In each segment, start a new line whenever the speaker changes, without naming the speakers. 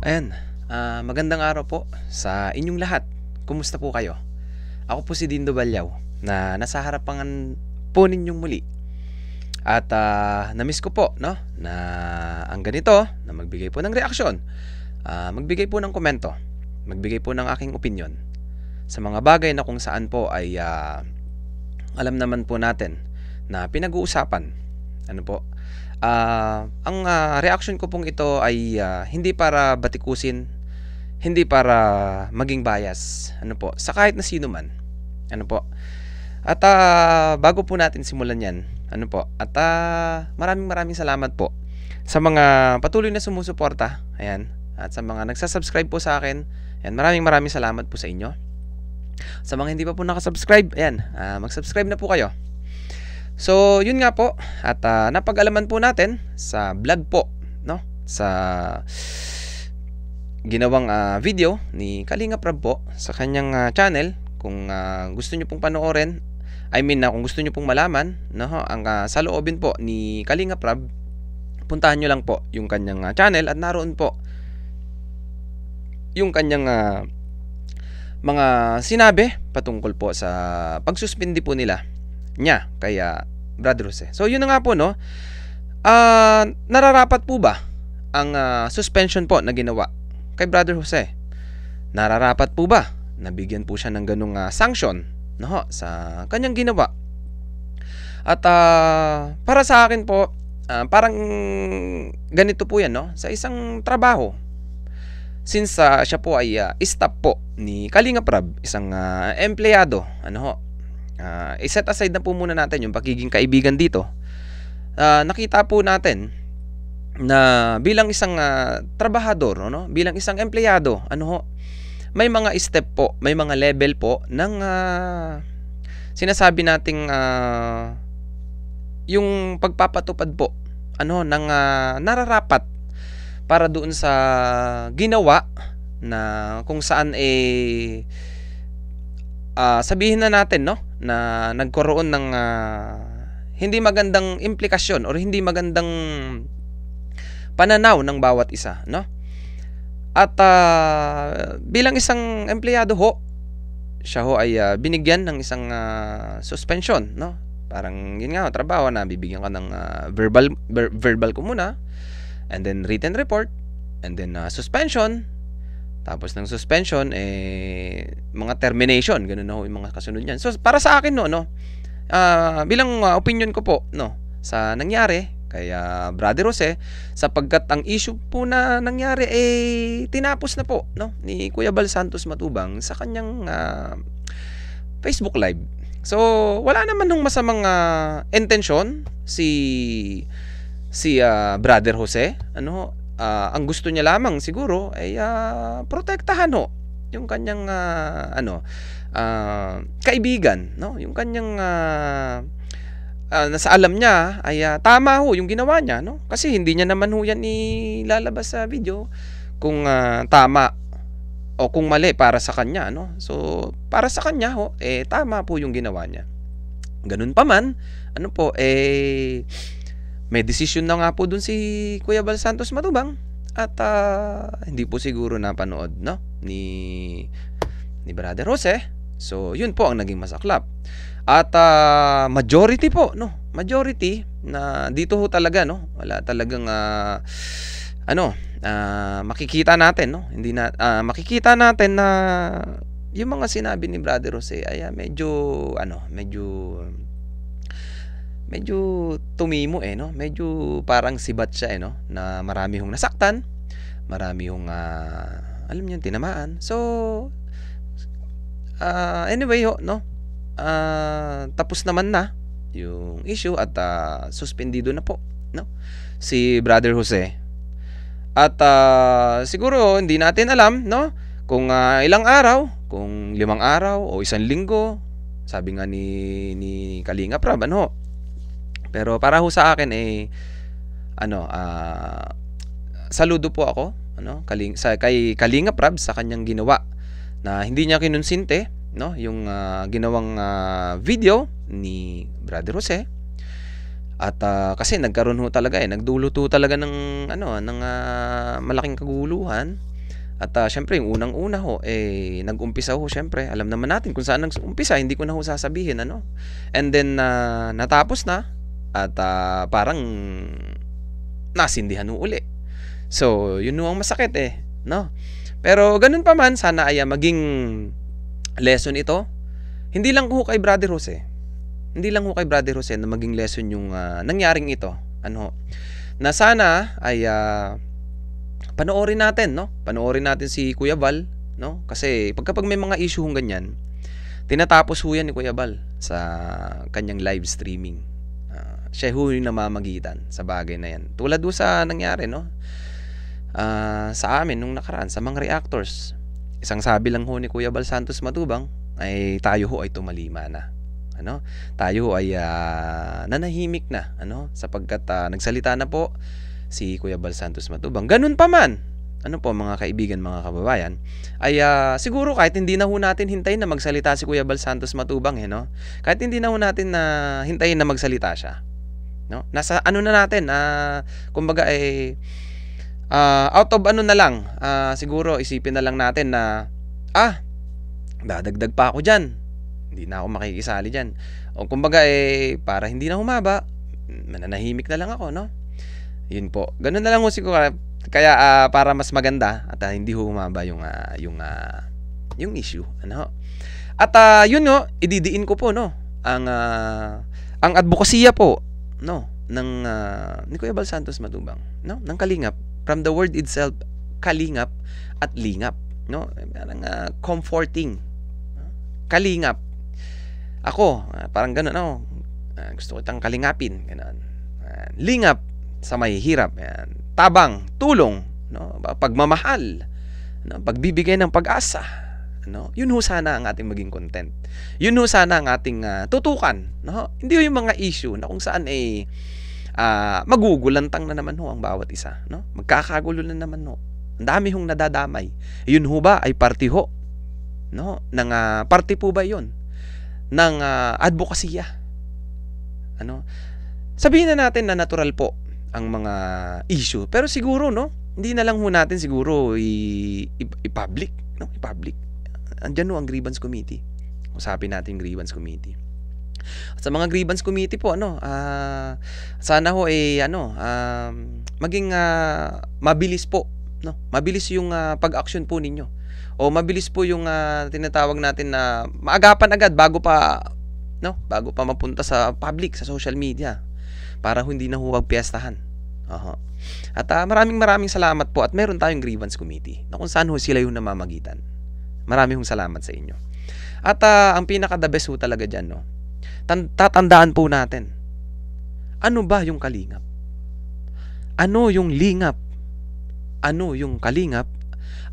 Ayan, uh, magandang araw po sa inyong lahat. Kumusta po kayo? Ako po si Dindo Balyaw na nasa harapan po ninyong muli. At uh, namiss ko po no, na ang ganito na magbigay po ng reaksyon, uh, magbigay po ng komento, magbigay po ng aking opinion sa mga bagay na kung saan po ay uh, alam naman po natin na pinag-uusapan ano po? Uh, ang uh, reaction ko pong ito ay uh, hindi para batikusin, hindi para maging bias. Ano po? Sa kahit na sino man. Ano po? At uh, bago po natin simulan yan, ano po? At uh, maraming maraming salamat po sa mga patuloy na sumusuporta. Ayan. At sa mga nagsasubscribe po sa akin. Ayan, maraming maraming salamat po sa inyo. Sa mga hindi pa po nakasubscribe, ayan, uh, mag-subscribe na po kayo. So, yun nga po. At uh, napag-alaman po natin sa vlog po, no? Sa ginawang uh, video ni Kalinga Prab po sa kanyang uh, channel. Kung uh, gusto niyo pong panoorin, I mean na uh, kung gusto niyo pong malaman, no, ang uh, saloobin po ni Kalinga Prab, puntahan niyo lang po yung kanyang uh, channel at naroon po yung kanyang uh, mga sinabi patungkol po sa pagsuspindi po nila niya kaya ah, Brad Ruse. So yun na nga po no. Uh, nararapat po ba ang uh, suspension po na ginawa kay Brother Jose? Nararapat po ba na bigyan po siya ng ganung uh, sanction no, sa kanyang ginawa? At uh, para sa akin po, uh, parang ganito po yan no, sa isang trabaho. Since uh, siya po ay uh, staff po ni Kalinga Prab, isang uh, empleyado, ano ho, uh, i-set aside na po muna natin yung pagiging kaibigan dito. Uh, nakita po natin na bilang isang uh, trabahador, no? bilang isang empleyado, ano ho, may mga step po, may mga level po ng uh, sinasabi nating uh, yung pagpapatupad po ano ng uh, nararapat para doon sa ginawa na kung saan eh uh, sabihin na natin no na nagkaroon ng uh, hindi magandang implikasyon or hindi magandang pananaw ng bawat isa no at uh, bilang isang empleyado ho siya ho ay uh, binigyan ng isang uh, suspension no parang yun nga trabaho na bibigyan ka ng uh, verbal ver- verbal ko muna and then written report and then uh, suspension tapos ng suspension, eh, mga termination, ganun na ho yung mga kasunod niyan. So, para sa akin, no, no, uh, bilang uh, opinion ko po, no, sa nangyari, kaya Brother Jose, sapagkat ang issue po na nangyari, eh, tinapos na po, no, ni Kuya Bal Santos Matubang sa kanyang uh, Facebook Live. So, wala naman nung masamang uh, intention si si uh, Brother Jose. Ano, uh, ang gusto niya lamang siguro ay uh, protektahan ho yung kanyang uh, ano uh, kaibigan no yung kanyang uh, uh, nasa alam niya ay uh, tama ho yung ginawa niya no kasi hindi niya naman ho yan ilalabas sa video kung uh, tama o kung mali para sa kanya no so para sa kanya ho eh tama po yung ginawa niya ganun pa man ano po eh may decision na nga po dun si Kuya Bal Santos Matubang at uh, hindi po siguro napanood no ni ni Brother Jose. So, yun po ang naging masaklap. At uh, majority po, no? Majority na dito ho talaga, no? Wala talagang uh, ano, uh, makikita natin, no? Hindi na uh, makikita natin na yung mga sinabi ni Brother Jose ay uh, medyo ano, medyo medyo tumimo eh, no? Medyo parang sibat siya eh, no? Na marami hong nasaktan, marami hong, uh, alam niyo, tinamaan. So, uh, anyway, ho, no? Uh, tapos naman na yung issue at uh, suspendido na po, no? Si Brother Jose. At uh, siguro hindi natin alam, no? Kung uh, ilang araw, kung limang araw o isang linggo, sabi nga ni ni Kalinga Prab, ano? Pero para ho sa akin eh ano, uh, saludo po ako ano, kaling, sa, kay Kalinga Prab sa kanyang ginawa na hindi niya kinunsinte no, yung uh, ginawang uh, video ni Brother Jose. At uh, kasi nagkaroon ho talaga eh, nagdulot talaga ng ano, ng uh, malaking kaguluhan. At uh, syempre, yung unang-una ho, eh, nag-umpisa ho, syempre. Alam naman natin kung saan nag-umpisa, hindi ko na ho sasabihin, ano. And then, uh, natapos na, at uh, parang nasindihan mo uli. So, yun ang masakit eh, no? Pero ganun pa man, sana ay ah, maging lesson ito. Hindi lang ko kay Brother Jose. Hindi lang ko kay Brother Jose na maging lesson yung uh, nangyaring ito. Ano? Na sana ay uh, panoorin natin, no? Panoorin natin si Kuya Val, no? Kasi pagkapag may mga issue hong ganyan, tinatapos ho yan ni Kuya Val sa kanyang live streaming siya ho yung namamagitan sa bagay na yan. Tulad do sa nangyari, no? Uh, sa amin nung nakaraan, sa mga reactors, isang sabi lang ho ni Kuya Bal Santos Matubang, ay tayo ho ay tumalima na. Ano? Tayo ho ay uh, nanahimik na, ano? Sapagkat uh, nagsalita na po si Kuya Bal Santos Matubang. Ganun pa man, ano po mga kaibigan, mga kababayan, ay uh, siguro kahit hindi na ho natin hintayin na magsalita si Kuya Bal Santos Matubang, eh, no? kahit hindi na ho natin na hintayin na magsalita siya, no? Nasa ano na natin, uh, kumbaga ay eh, uh, out of ano na lang, uh, siguro isipin na lang natin na ah, dadagdag pa ako diyan. Hindi na ako makikisali diyan. O kumbaga eh para hindi na humaba, mananahimik na lang ako, no? Yun po. Ganun na lang siguro kaya uh, para mas maganda at uh, hindi humaba yung uh, yung uh, yung issue ano at uh, yun no ididiin ko po no ang uh, ang advokasya po no, ng uh, ni Kuya Bal Santos Madubang, no, ng Kalingap. From the word itself, Kalingap at Lingap, no? Parang uh, comforting. Kalingap. Ako, uh, parang ganoon ako. Uh, gusto ko tang kalingapin, ganoon. Uh, lingap sa may hirap, yan. Tabang, tulong, no? Pagmamahal, no? Pagbibigay ng pag-asa, no? Yun ho sana ang ating maging content. Yun ho sana ang ating uh, tutukan, no? Hindi yung mga issue na kung saan eh uh, magugulantang na naman ho ang bawat isa, no? Magkakagulo na naman ho. Ang dami hong nadadamay. Yun ho ba ay party ho? No? Nang uh, party po ba 'yon? Ng uh, advokasya. Ano? Sabihin na natin na natural po ang mga issue. Pero siguro, no? Hindi na lang ho natin siguro i-public. I- i- public, no? I-public andyan no ang grievance committee. Usapin natin grievance committee. At sa mga grievance committee po ano, uh, sana ho eh ano, um, maging uh, mabilis po, no? Mabilis yung uh, ah, pag-action po ninyo. O mabilis po yung uh, tinatawag natin na maagapan agad bago pa no, bago pa mapunta sa public sa social media para hindi na huwag piyestahan. Aha. Uh-huh. At uh, maraming maraming salamat po at meron tayong grievance committee na kung saan ho sila yung namamagitan. Marami hong salamat sa inyo. At uh, ang pinaka the best ho talaga dyan, no? Tatandaan po natin. Ano ba yung kalingap? Ano yung lingap? Ano yung kalingap?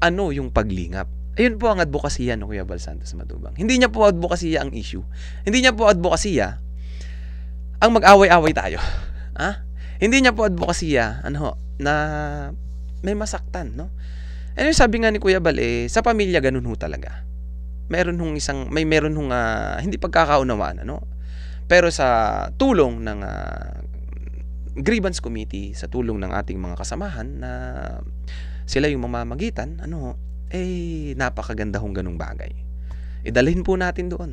Ano yung paglingap? Ayun po ang advokasya no Kuya Bal Santos Madubang. Hindi niya po advokasya ang issue. Hindi niya po advokasya ang mag-away-away tayo. ha? Ah? Hindi niya po advokasya ano, na may masaktan, no? Ano eh, yung sabi nga ni Kuya Bale, eh, sa pamilya ganun ho talaga. Meron hong isang, may meron hong uh, hindi pagkakaunawaan, ano? Pero sa tulong ng uh, grievance committee, sa tulong ng ating mga kasamahan na sila yung mamamagitan, ano, eh, napakaganda hong ganung bagay. Idalhin eh, po natin doon.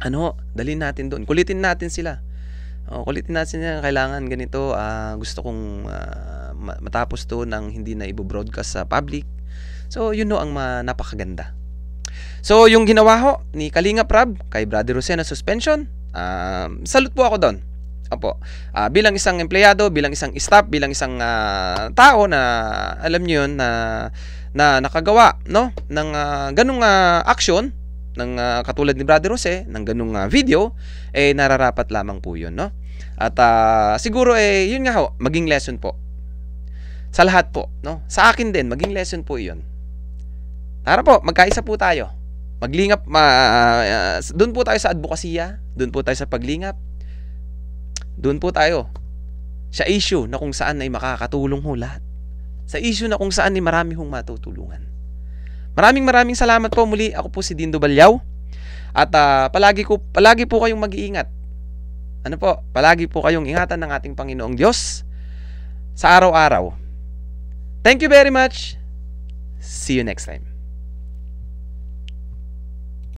Ano, dalhin natin doon. Kulitin natin sila. Oh, kulitin natin yan. Kailangan ganito. Uh, gusto kong uh, matapos to nang hindi na ibo-broadcast sa public. So, yun know ang ma- napakaganda. So, yung ginawa ho ni Kalinga Prab kay Brother Jose na suspension, uh, um, salut po ako doon. Opo. Uh, bilang isang empleyado, bilang isang staff, bilang isang uh, tao na alam niyo yun na na nakagawa no ng uh, ganung uh, action ng uh, katulad ni Brother Jose ng ganung uh, video eh nararapat lamang po 'yon, no? At uh, siguro eh yun nga ho, maging lesson po. Sa lahat po, no? Sa akin din maging lesson po 'yon. Tara po, magkaisa po tayo. Maglingap ma, uh, uh, doon po tayo sa advokasya, doon po tayo sa paglingap. Doon po tayo sa issue na kung saan ay makakatulong ho lahat. Sa issue na kung saan ay marami hong matutulungan. Maraming maraming salamat po muli. Ako po si Dindo Balyaw. At uh, palagi, ko, palagi po kayong mag-iingat. Ano po? Palagi po kayong ingatan ng ating Panginoong Diyos sa araw-araw. Thank you very much. See you next time.